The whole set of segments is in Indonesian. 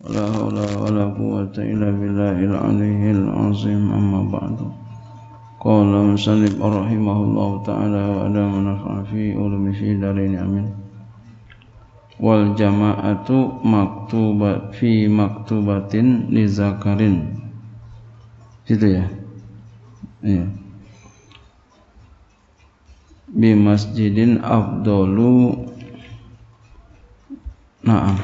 ولا حول ولا قوة إلا بالله العلي العظيم أما بعد قال المسلم رحمه الله تعالى وألا منفع في علم في دارين أمين wal jama'atu maktuba fi maktubatin li zakarin situ ya iya bi masjidin afdalu na'am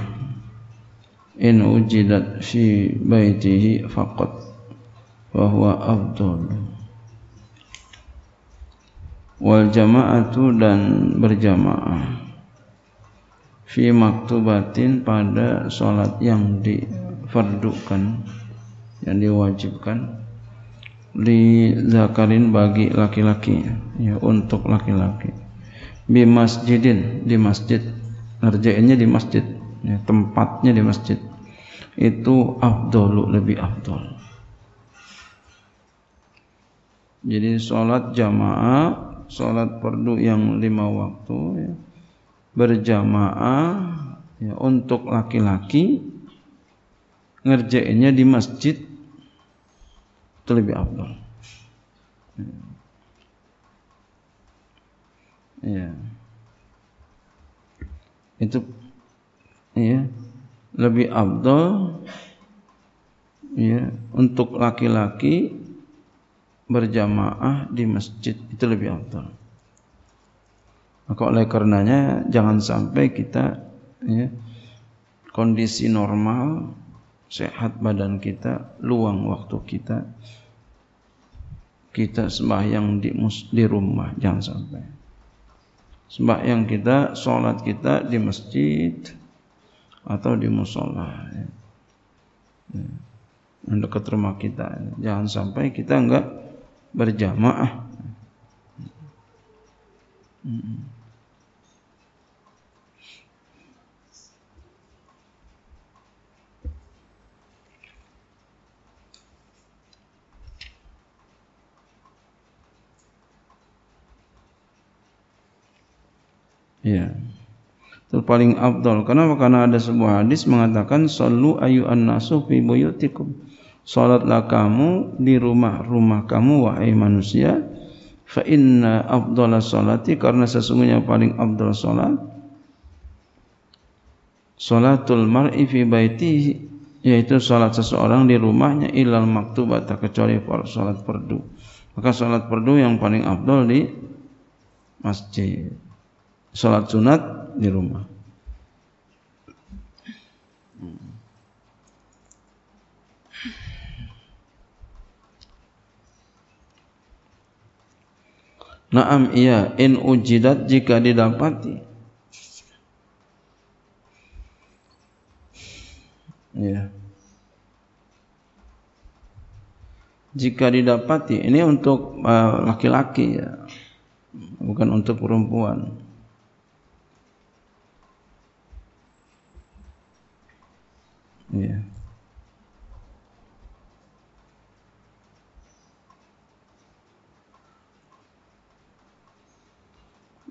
in wujidat fi baitihi faqat wa huwa afdal wal jama'atu dan berjamaah fi maktubatin pada salat yang difardukan yang diwajibkan li zakarin bagi laki-laki ya untuk laki-laki bi masjidin di masjid ngerjainnya di masjid ya, tempatnya di masjid itu afdolu lebih afdol jadi sholat jamaah sholat perdu yang lima waktu ya, berjamaah ya, untuk laki-laki ngerjainnya di masjid itu lebih afdol ya. ya. itu ya lebih abdol ya untuk laki-laki berjamaah di masjid itu lebih abdol maka nah, oleh karenanya jangan sampai kita ya, kondisi normal sehat badan kita luang waktu kita kita sembahyang di di rumah jangan sampai sembahyang kita sholat kita di masjid atau di musola ya. Ya. dekat rumah kita ya. jangan sampai kita enggak berjamaah ya Yeah terpaling abdul. Kenapa? Karena ada sebuah hadis mengatakan sallu ayu annasu fi buyutikum. Salatlah kamu di rumah-rumah kamu wahai manusia. Fa inna afdhala salati karena sesungguhnya paling abdul salat Salatul mar'i fi yaitu salat seseorang di rumahnya ilal maktubata kecuali salat perdu Maka salat perdu yang paling abdul di masjid. Salat sunat di rumah. Naam iya in ujidat jika didapati. Ya. Jika didapati, ini untuk eh, laki-laki uh, ya. Bukan untuk perempuan. Iya.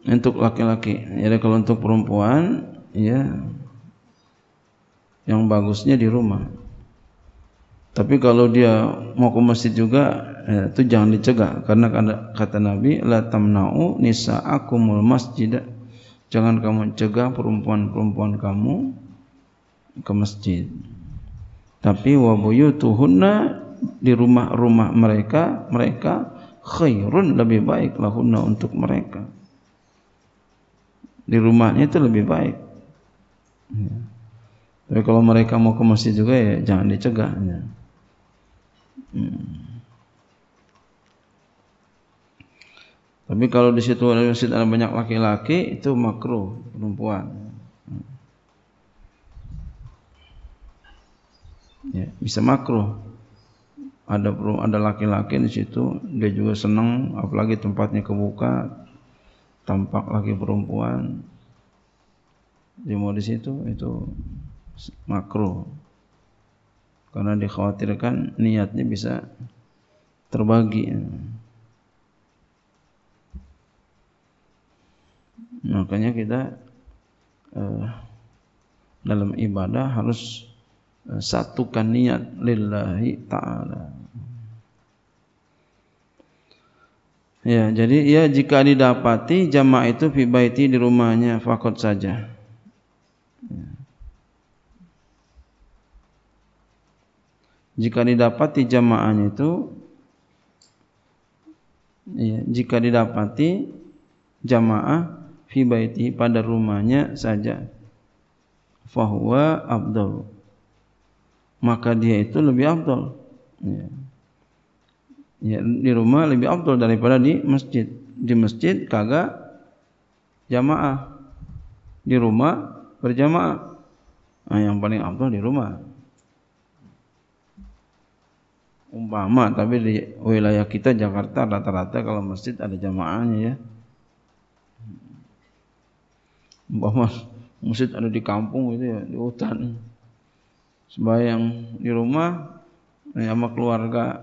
Untuk laki-laki, jadi kalau untuk perempuan, ya yang bagusnya di rumah. Tapi kalau dia mau ke masjid juga, ya, itu jangan dicegah karena kata Nabi, la tamna'u nisa'akumul masjid. Jangan kamu cegah perempuan-perempuan kamu ke masjid tapi wa buyutuhunna di rumah-rumah mereka mereka khairun lebih baik lahunna untuk mereka di rumahnya itu lebih baik ya. tapi kalau mereka mau ke masjid juga ya jangan dicegahnya hmm. tapi kalau di situ ada masjid ada banyak laki-laki itu makruh perempuan ya, bisa makro ada ada laki-laki di situ dia juga senang apalagi tempatnya kebuka tampak lagi perempuan dia mau di situ itu makro karena dikhawatirkan niatnya bisa terbagi makanya kita eh, dalam ibadah harus Eh, satukan niat lillahi taala Ya, jadi ya jika didapati jamaah itu fi baiti di rumahnya fakot saja. Ya. Jika didapati jamaahnya itu ya, jika didapati jamaah fi baiti pada rumahnya saja fahuwa abdul maka dia itu lebih abdul ya. ya di rumah lebih abdul daripada di masjid di masjid kagak jamaah di rumah berjamaah nah, yang paling abdul di rumah umpama tapi di wilayah kita Jakarta rata-rata kalau masjid ada jamaahnya ya umpama masjid ada di kampung itu ya di hutan sembahyang di rumah eh, sama keluarga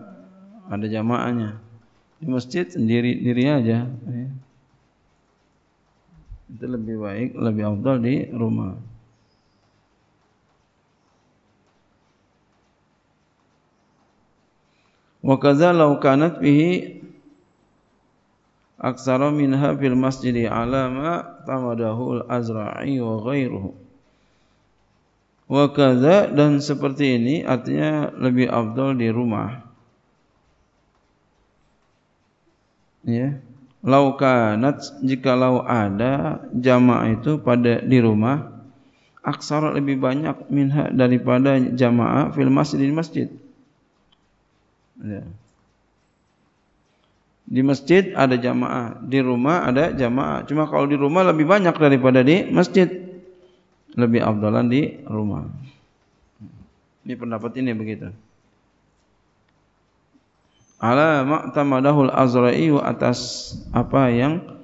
ada jamaahnya di masjid sendiri diri aja ya. itu lebih baik lebih afdal di rumah wa kadza kanat bihi aksara minha fil masjid alama tamadahul azra'i wa ghairuhu wa kaza dan seperti ini artinya lebih afdal di rumah ya laukanat jika lau ada jamaah itu pada di rumah aksara lebih banyak minha daripada jamaah fil masjid di masjid ya. di masjid ada jamaah di rumah ada jamaah cuma kalau di rumah lebih banyak daripada di masjid lebih abdolan di rumah. Ini pendapat ini begitu. Ala ma'tamadahul Azra'i wa atas apa yang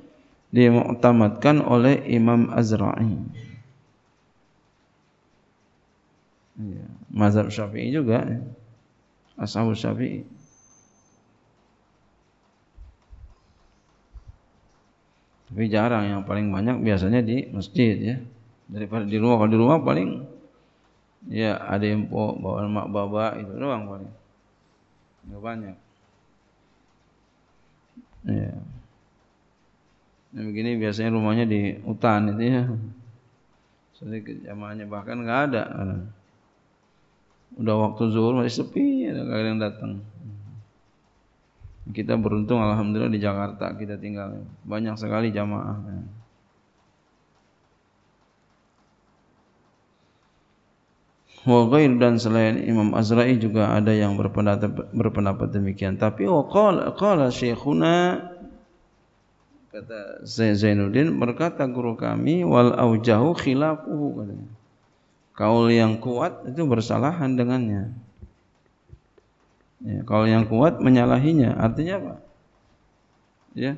dimu'tamadkan oleh Imam Azra'i. Ya, mazhab Syafi'i juga. Ya. Ashabul Syafi'i. Tapi jarang yang paling banyak biasanya di masjid ya daripada di rumah kalau di rumah paling ya ada yang po bawa mak baba itu doang paling nggak banyak ya nah, begini biasanya rumahnya di hutan itu ya sedikit jamaahnya bahkan nggak ada udah waktu zuhur masih sepi ada ya, yang datang kita beruntung alhamdulillah di Jakarta kita tinggal banyak sekali jamaah ya. wa dan selain Imam Azra'i juga ada yang berpendapat berpendapat demikian tapi wa qala qala syekhuna kata Zainuddin berkata guru kami wal aujahu khilafuhu katanya kaul yang kuat itu bersalahan dengannya ya, kaul yang kuat menyalahinya artinya apa ya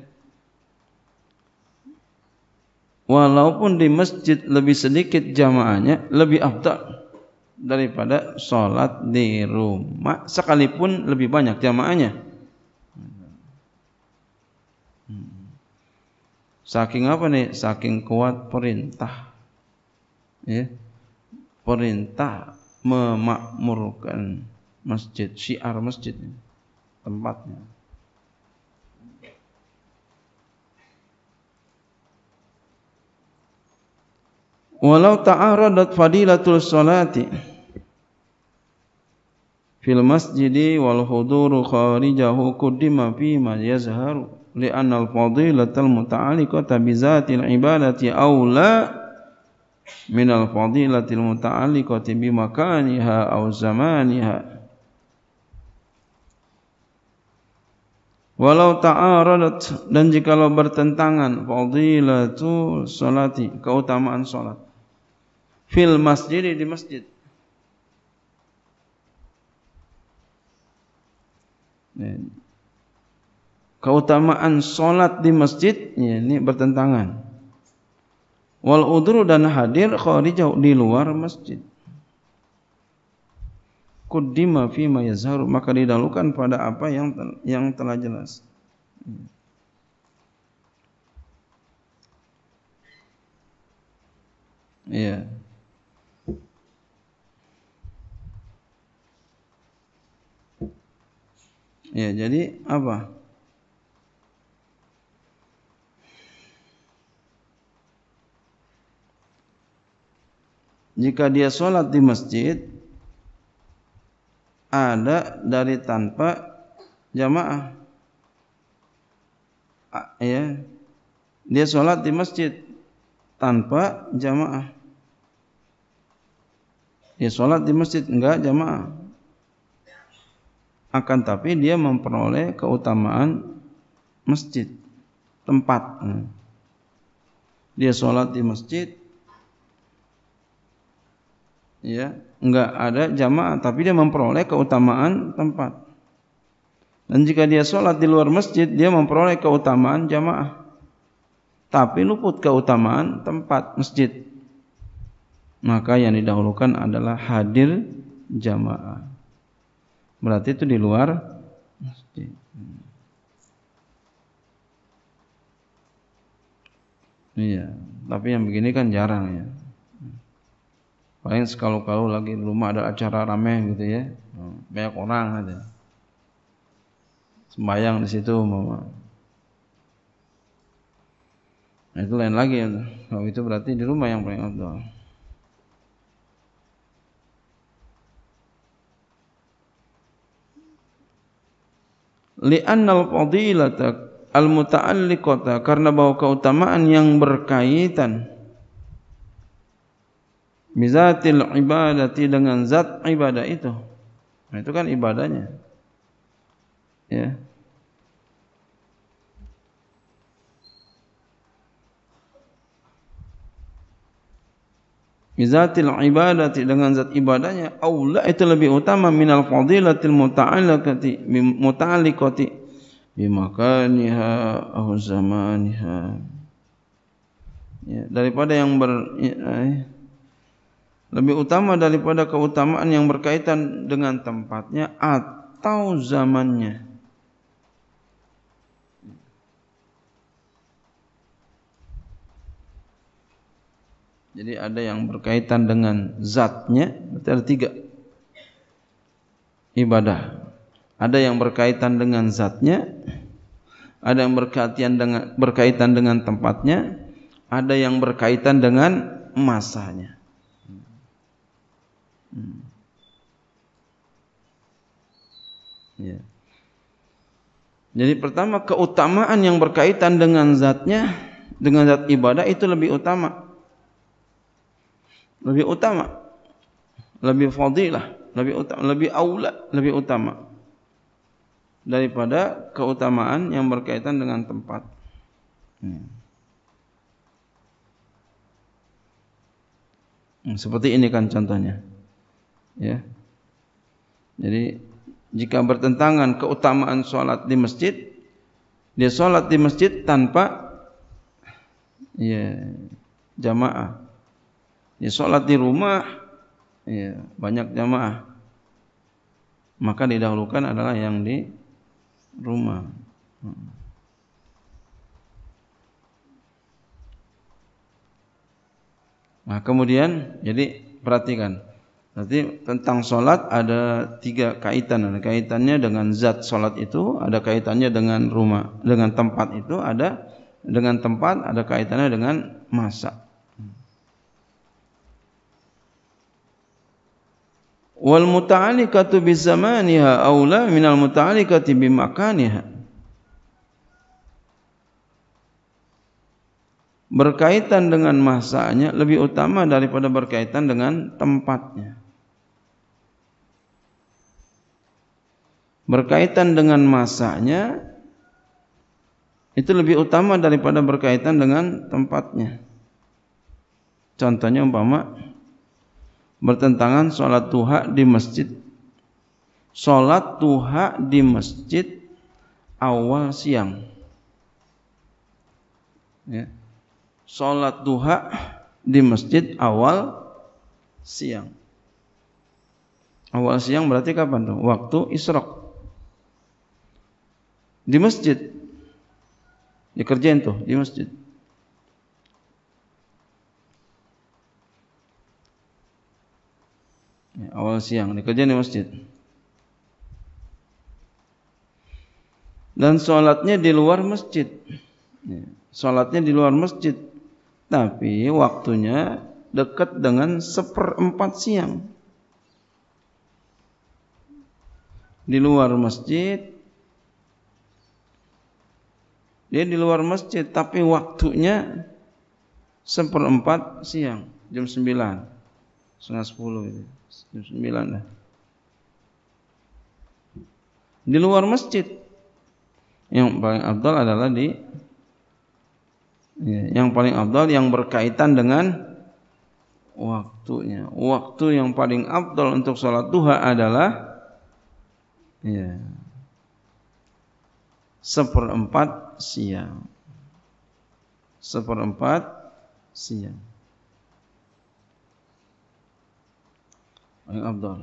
walaupun di masjid lebih sedikit jamaahnya lebih afdal daripada sholat di rumah sekalipun lebih banyak jamaahnya saking apa nih saking kuat perintah ya perintah memakmurkan masjid syiar masjid tempatnya walau ta'aradat fadilatul salati fil masjidi wal huduru kharijahu qaddima fi ma yazharu li anna al fadilatal muta'alliqata bi zatil ibadati aula min al fadilatil muta'alliqati bi makaniha aw zamaniha Walau ta'aradat dan jikalau bertentangan fadilatu salati keutamaan salat fil masjid di masjid Ya. keutamaan solat di masjid ya, ini bertentangan. Wal udru dan hadir jauh di luar masjid. Kudima fima yazharu maka didalukan pada apa yang yang telah jelas. Ya. Yeah. Ya, jadi apa? Jika dia sholat di masjid, ada dari tanpa jamaah. Ya, dia sholat di masjid tanpa jamaah. Dia sholat di masjid enggak jamaah akan tapi dia memperoleh keutamaan masjid tempat dia sholat di masjid ya nggak ada jamaah tapi dia memperoleh keutamaan tempat dan jika dia sholat di luar masjid dia memperoleh keutamaan jamaah tapi luput keutamaan tempat masjid maka yang didahulukan adalah hadir jamaah berarti itu di luar masjid. Iya, tapi yang begini kan jarang ya. Paling sekalau-kalau lagi di rumah ada acara rame gitu ya, banyak orang ada. Sembayang di situ mama. Nah, itu lain lagi ya. Kalau itu berarti di rumah yang paling outdoor. li'annal fadilata al-muta'alliqata karena bahwa keutamaan yang berkaitan bizatil ibadati dengan zat ibadah itu. Nah, itu kan ibadahnya. Ya, bizatil ibadati dengan zat ibadahnya aula itu lebih utama minal fadilatil muta'alliqati muta'alliqati bi makaniha au zamaniha ya, daripada yang ber ya, eh, lebih utama daripada keutamaan yang berkaitan dengan tempatnya atau zamannya. Jadi ada yang berkaitan dengan zatnya, berarti ada tiga ibadah. Ada yang berkaitan dengan zatnya, ada yang berkaitan dengan berkaitan dengan tempatnya, ada yang berkaitan dengan masanya. Hmm. Ya. Jadi pertama keutamaan yang berkaitan dengan zatnya, dengan zat ibadah itu lebih utama lebih utama lebih fadilah lebih utama lebih aula lebih utama daripada keutamaan yang berkaitan dengan tempat hmm. hmm seperti ini kan contohnya ya jadi jika bertentangan keutamaan sholat di masjid dia sholat di masjid tanpa ya jamaah ya sholat di rumah ya, banyak jamaah maka didahulukan adalah yang di rumah hmm. nah kemudian jadi perhatikan nanti tentang sholat ada tiga kaitan ada kaitannya dengan zat sholat itu ada kaitannya dengan rumah dengan tempat itu ada dengan tempat ada kaitannya dengan masa wal muta'alliqatu bi zamaniha aula minal muta'alliqati bi makaniha berkaitan dengan masanya lebih utama daripada berkaitan dengan tempatnya berkaitan dengan masanya itu lebih utama daripada berkaitan dengan tempatnya contohnya umpama bertentangan sholat duha di masjid. Sholat duha di masjid awal siang. Ya. Sholat duha di masjid awal siang. Awal siang berarti kapan tuh Waktu isrok. Di masjid. Dikerjain tuh di masjid. Ya, awal siang dikerjain di masjid. Dan sholatnya di luar masjid. Ya, sholatnya di luar masjid. Tapi waktunya dekat dengan seperempat siang. Di luar masjid. Dia di luar masjid tapi waktunya seperempat siang jam 9 setengah 10 gitu. Sembilan lah. Di luar masjid. Yang paling abdal adalah di ya, yang paling abdal yang berkaitan dengan waktunya. Waktu yang paling abdal untuk sholat duha adalah ya, seperempat siang. Seperempat siang. paling afdal.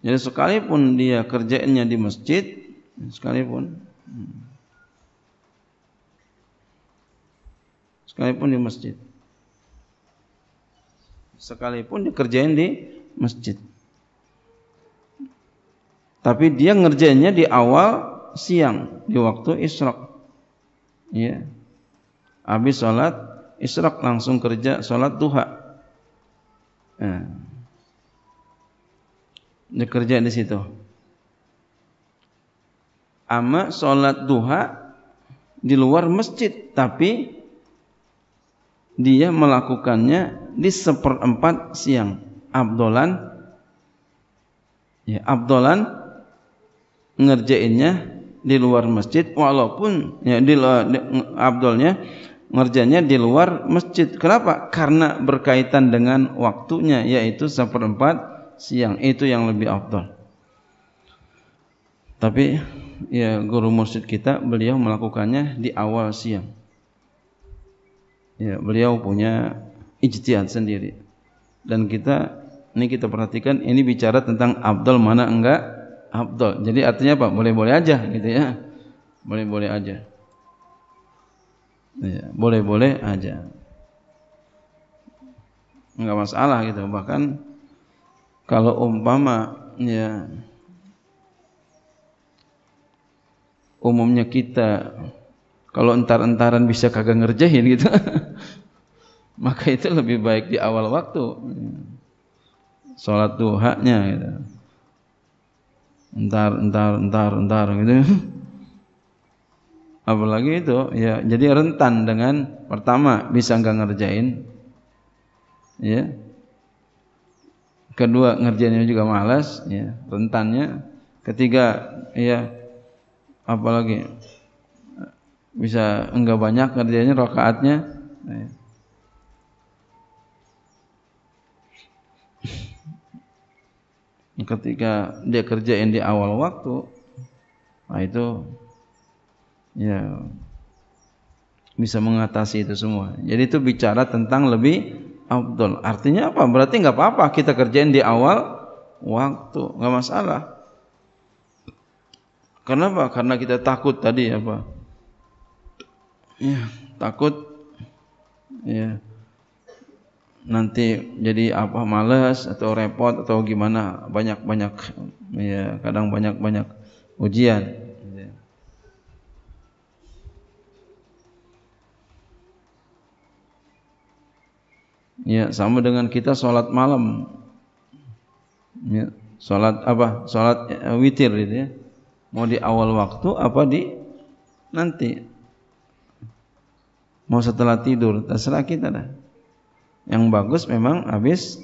Jadi sekalipun dia kerjanya di masjid, sekalipun hmm. sekalipun di masjid. Sekalipun dikerjain di masjid. Tapi dia ngerjainnya di awal siang, di waktu Isra. Ya. Habis salat Isra langsung kerja salat duha. Hmm. Nah. Dia kerja di situ. Ama sholat duha di luar masjid, tapi dia melakukannya di seperempat siang. Abdolan, ya Abdolan ngerjainnya di luar masjid, walaupun ya di, di abdolnya ngerjanya di luar masjid. Kenapa? Karena berkaitan dengan waktunya yaitu seperempat siang. Itu yang lebih afdal. Tapi ya guru masjid kita beliau melakukannya di awal siang. Ya, beliau punya ijtihad sendiri. Dan kita ini kita perhatikan ini bicara tentang abdul mana enggak abdul. Jadi artinya apa? Boleh-boleh aja gitu ya. Boleh-boleh aja. Iya, boleh-boleh aja nggak masalah gitu bahkan kalau umpama ya umumnya kita kalau entar-entaran bisa kagak ngerjain gitu maka itu lebih baik di awal waktu sholat duhanya gitu entar entar entar entar gitu apalagi itu ya jadi rentan dengan pertama bisa nggak ngerjain ya kedua ngerjainnya juga malas ya rentannya ketiga ya apalagi bisa enggak banyak ngerjainnya rokaatnya ya. ketika dia kerjain di awal waktu nah itu ya bisa mengatasi itu semua. Jadi itu bicara tentang lebih afdol. Artinya apa? Berarti nggak apa-apa kita kerjain di awal waktu, nggak masalah. Kenapa? Karena kita takut tadi apa? Ya, takut ya nanti jadi apa Malas atau repot atau gimana banyak banyak ya kadang banyak banyak ujian Ya, sama dengan kita salat malam. Ya, salat apa? Salat eh, witir gitu ya. Mau di awal waktu apa di nanti? Mau setelah tidur, terserah kita dah. Yang bagus memang habis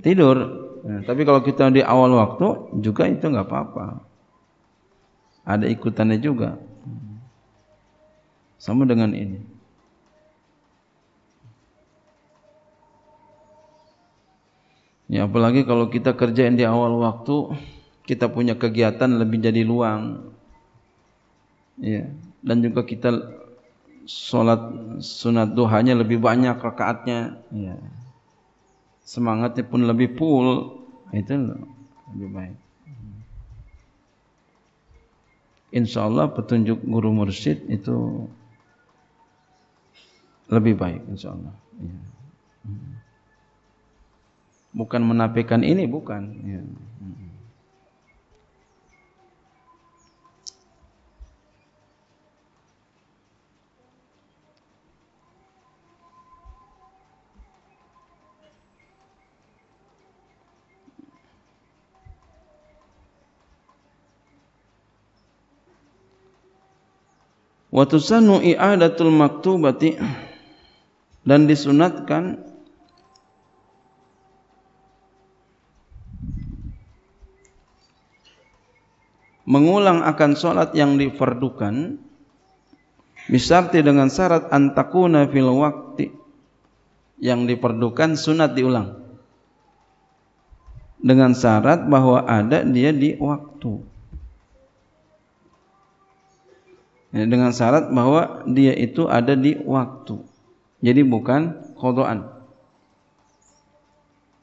tidur. Nah, tapi kalau kita di awal waktu juga itu nggak apa-apa. Ada ikutannya juga. Sama dengan ini. Ya apalagi kalau kita kerjain di awal waktu, kita punya kegiatan lebih jadi luang. Ya, dan juga kita sholat sunat duhanya lebih banyak rakaatnya. Ya. Semangatnya pun lebih full. Itu lebih baik. Insya Allah petunjuk guru mursyid itu lebih baik insya Allah. Ya. Hmm bukan menafikan ini bukan ya. Wa tusannu i'adatul maktubati dan disunatkan mengulang akan sholat yang difardukan misarti dengan syarat antakuna fil waktu yang diperlukan sunat diulang. Dengan syarat bahwa ada dia di waktu. Ya, dengan syarat bahwa dia itu ada di waktu. Jadi bukan kodoan.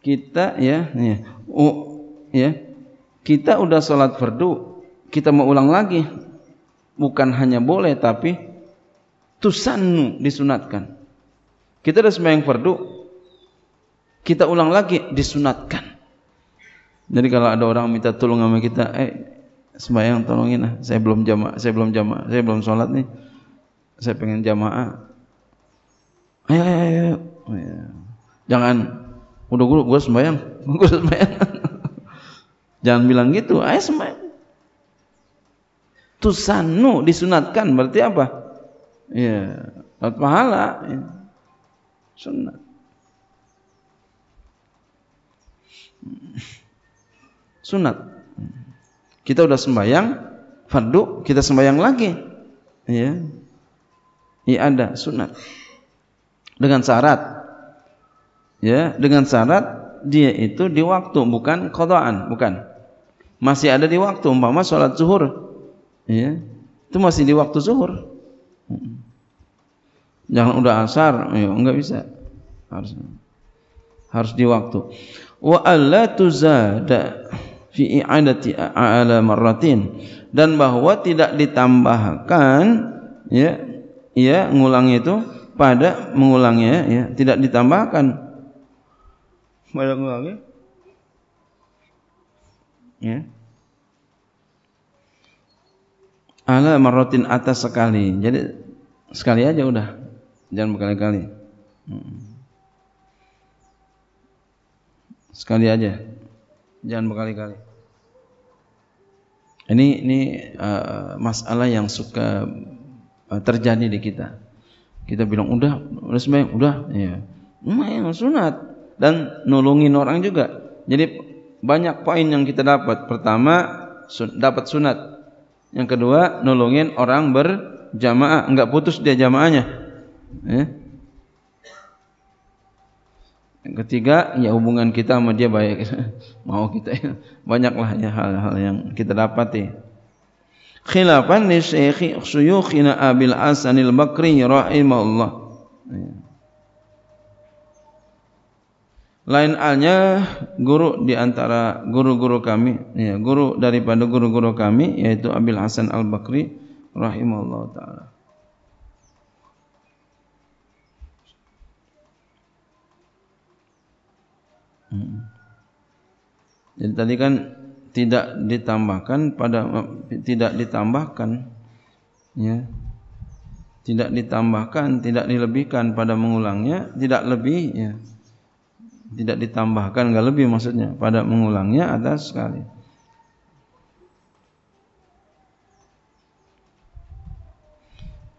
Kita ya, ya, ya kita udah sholat fardu kita mau ulang lagi bukan hanya boleh tapi tusannu disunatkan kita ada sembahyang fardu kita ulang lagi disunatkan jadi kalau ada orang minta tolong sama kita eh sembahyang tolongin lah saya belum jamaah saya belum jamaah saya belum sholat nih saya pengen jamaah ayo ayo ayo, oh, ayo. Iya. jangan udah gue gue sembahyang gue sembahyang jangan bilang gitu ayo sembahyang Tusanu disunatkan berarti apa? Ya, dapat pahala. Ya. Sunat. Sunat. Kita udah sembahyang fardu, kita sembahyang lagi. Ya. Iya ada sunat. Dengan syarat ya, dengan syarat dia itu di waktu bukan qadaan, bukan. Masih ada di waktu umpama salat zuhur ya itu masih di waktu zuhur hmm. jangan udah asar ya enggak bisa harus harus di waktu wa alla tuzada fi i'adati ala marratin dan bahwa tidak ditambahkan ya ya ngulang itu pada mengulangnya ya tidak ditambahkan pada mengulangnya ya ala anu, marotin atas sekali. Jadi sekali aja udah. Jangan berkali-kali. Sekali aja. Jangan berkali-kali. Ini ini uh, masalah yang suka eh, terjadi di kita. Kita bilang udah, udah sembahyang, udah, ya. Memang sunat dan nolongin orang juga. Jadi banyak poin yang kita dapat. Pertama, sun, dapat sunat yang kedua nolongin orang berjamaah enggak putus dia jamaahnya ya. yang ketiga ya hubungan kita sama dia baik mau kita ya. banyaklah ya hal-hal yang kita dapati khilafan li suyukhina abil bakri rahimahullah ya. Lain alnya guru di antara guru-guru kami, ya, guru daripada guru-guru kami yaitu Abil Hasan Al Bakri rahimahullah taala. Hmm. Jadi tadi kan tidak ditambahkan pada tidak ditambahkan ya tidak ditambahkan tidak dilebihkan pada mengulangnya tidak lebih ya tidak ditambahkan enggak lebih maksudnya pada mengulangnya atas sekali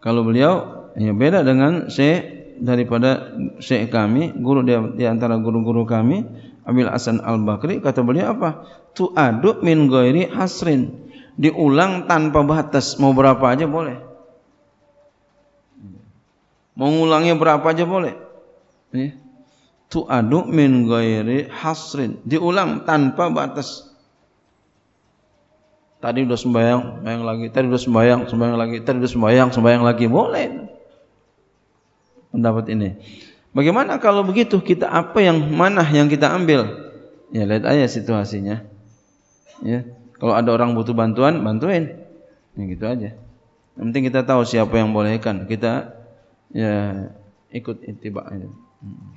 kalau beliau ya beda dengan Syekh daripada Syekh kami guru dia di antara guru-guru kami Abil Hasan Al Bakri kata beliau apa tu aduk min goiri hasrin diulang tanpa batas mau berapa aja boleh Mengulangnya berapa aja boleh ya tu'adu min ghairi hasrin diulang tanpa batas tadi udah sembahyang sembahyang lagi tadi udah sembahyang sembahyang lagi tadi udah sembahyang sembahyang lagi boleh pendapat ini bagaimana kalau begitu kita apa yang mana yang kita ambil ya lihat aja situasinya ya kalau ada orang butuh bantuan bantuin ya, gitu aja yang penting kita tahu siapa yang bolehkan kita ya ikut ittiba Hmm.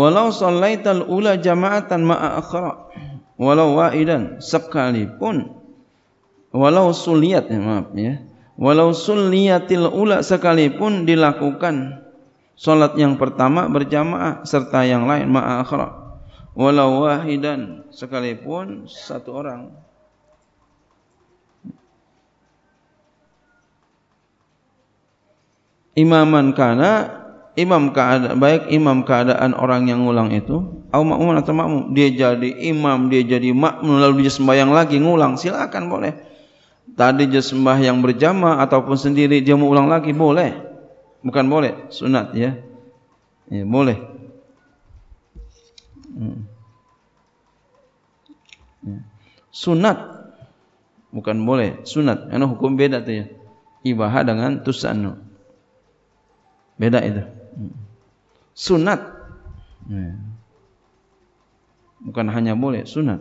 Walau sallaital ula jama'atan ma'a akhara. Walau wa'idan sekalipun. Walau suliat ya, maaf ya. Walau suliatil ula sekalipun dilakukan salat yang pertama berjamaah serta yang lain ma'a akhara. Walau wahidan sekalipun satu orang imaman kana imam keadaan baik imam keadaan orang yang ngulang itu atau makmum atau makmum dia jadi imam dia jadi makmum lalu dia sembahyang lagi ngulang silakan boleh tadi dia sembah yang berjamaah ataupun sendiri dia mau ulang lagi boleh bukan boleh sunat ya ya boleh hmm. ya. sunat bukan boleh sunat karena hukum beda tuh ya ibadah dengan tusanu beda itu Hmm. Sunat. Ya. Bukan hanya boleh, sunat.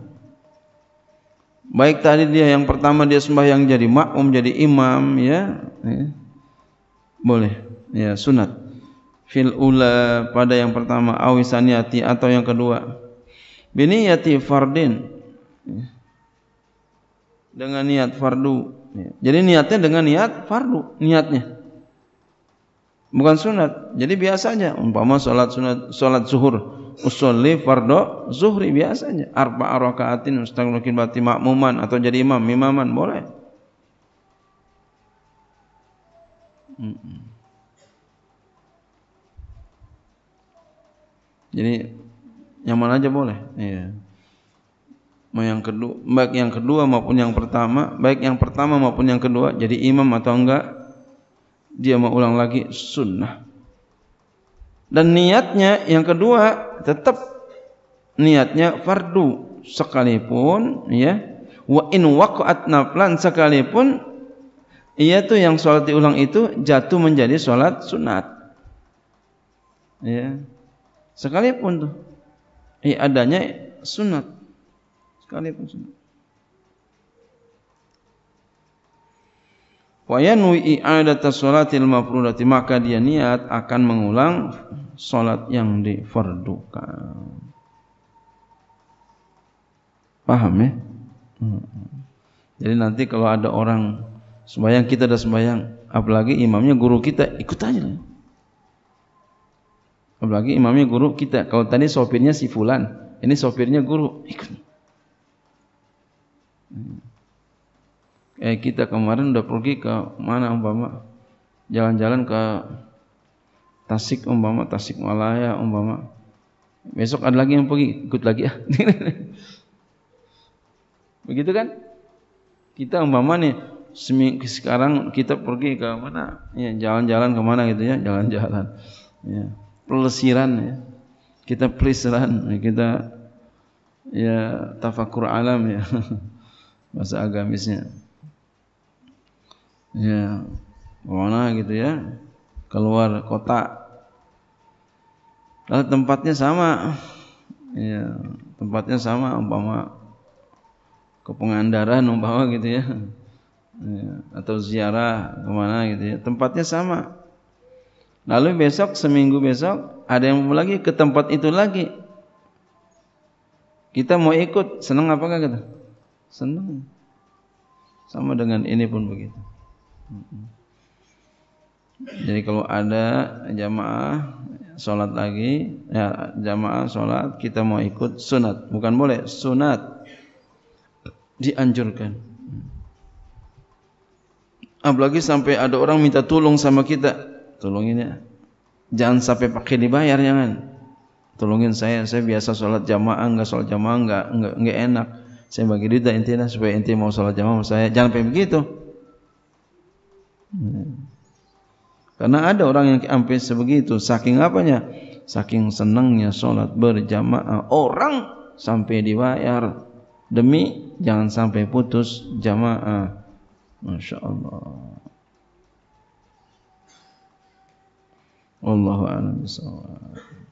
Baik tadi dia yang pertama dia sembahyang jadi makmum, jadi imam ya. ya. Boleh. Ya, sunat. Fil ula pada yang pertama awisaniati atau yang kedua. Biniyati fardin. Ya. Dengan niat fardu. Jadi niatnya dengan niat fardu niatnya bukan sunat. Jadi biasanya umpama salat sunat salat zuhur usolli fardo zuhri biasanya arba rakaatin mustaqbilakin bati makmuman atau jadi imam imaman boleh. Jadi yang mana aja boleh. Iya. Mau yang kedua, baik yang kedua maupun yang pertama, baik yang pertama maupun yang kedua jadi imam atau enggak dia mau ulang lagi sunnah. Dan niatnya yang kedua tetap niatnya fardu sekalipun ya wa in waqa'at naflan sekalipun ia tu yang salat diulang itu jatuh menjadi salat sunat ya sekalipun tuh ya adanya sunat sekalipun sunat wa yanwi i'adata sholatil mafrudati maka dia niat akan mengulang salat yang difardukan paham ya hmm. jadi nanti kalau ada orang sembahyang kita ada sembahyang apalagi imamnya guru kita ikut aja lah. apalagi imamnya guru kita kalau tadi sopirnya si fulan ini sopirnya guru ikut hmm. Eh kita kemarin udah pergi ke mana umpama jalan-jalan ke Tasik umpama Tasik Malaya umpama besok ada lagi yang pergi ikut lagi ya begitu kan kita umpama nih seminggu sekarang kita pergi ke mana ya jalan-jalan kemana gitu ya jalan-jalan ya pelesiran ya kita pelesiran ya, kita ya tafakur alam ya bahasa agamisnya ya mana gitu ya keluar kota lalu tempatnya sama ya tempatnya sama umpama ke Pengandaran umpama gitu ya. ya atau ziarah kemana gitu ya tempatnya sama lalu besok seminggu besok ada yang mau lagi ke tempat itu lagi kita mau ikut senang apakah kita gitu? senang sama dengan ini pun begitu jadi kalau ada jamaah sholat lagi, ya, jamaah sholat kita mau ikut sunat, bukan boleh sunat dianjurkan. Apalagi sampai ada orang minta tolong sama kita, tolongin ya. Jangan sampai pakai dibayar jangan. Tolongin saya, saya biasa sholat jamaah, enggak sholat jamaah, enggak enggak, enggak enak. Saya bagi duit intinya supaya inti mau sholat jamaah sama saya. Jangan sampai begitu. Hmm. Karena ada orang yang sampai sebegitu, saking apanya? Saking senangnya sholat berjamaah. Orang sampai dibayar demi jangan sampai putus jamaah. Masya Allah. Wallahu a'lam bishawab.